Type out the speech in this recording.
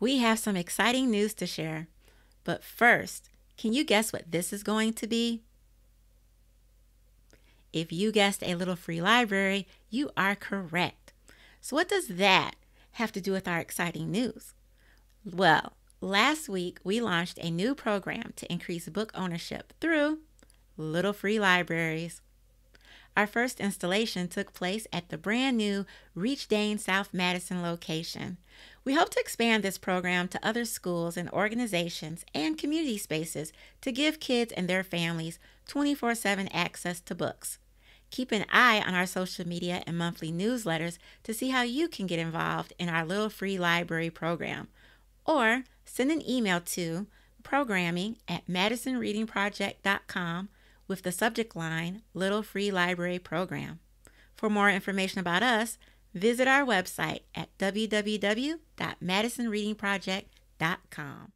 we have some exciting news to share. But first, can you guess what this is going to be? If you guessed a little free library, you are correct. So, what does that have to do with our exciting news? Well, last week we launched a new program to increase book ownership through Little Free Libraries. Our first installation took place at the brand new Reach Dane South Madison location, we hope to expand this program to other schools and organizations and community spaces to give kids and their families 24 7 access to books. Keep an eye on our social media and monthly newsletters to see how you can get involved in our Little Free Library program. Or send an email to programming at madisonreadingproject.com with the subject line Little Free Library Program. For more information about us, Visit our website at www.madisonreadingproject.com.